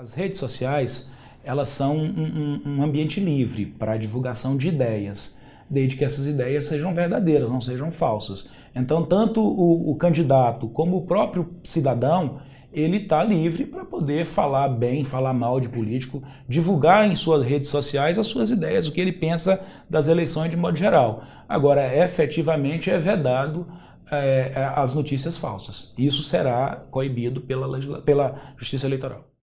As redes sociais, elas são um, um, um ambiente livre para a divulgação de ideias, desde que essas ideias sejam verdadeiras, não sejam falsas. Então, tanto o, o candidato como o próprio cidadão, ele está livre para poder falar bem, falar mal de político, divulgar em suas redes sociais as suas ideias, o que ele pensa das eleições de modo geral. Agora, efetivamente é vedado é, as notícias falsas. Isso será coibido pela, pela Justiça Eleitoral.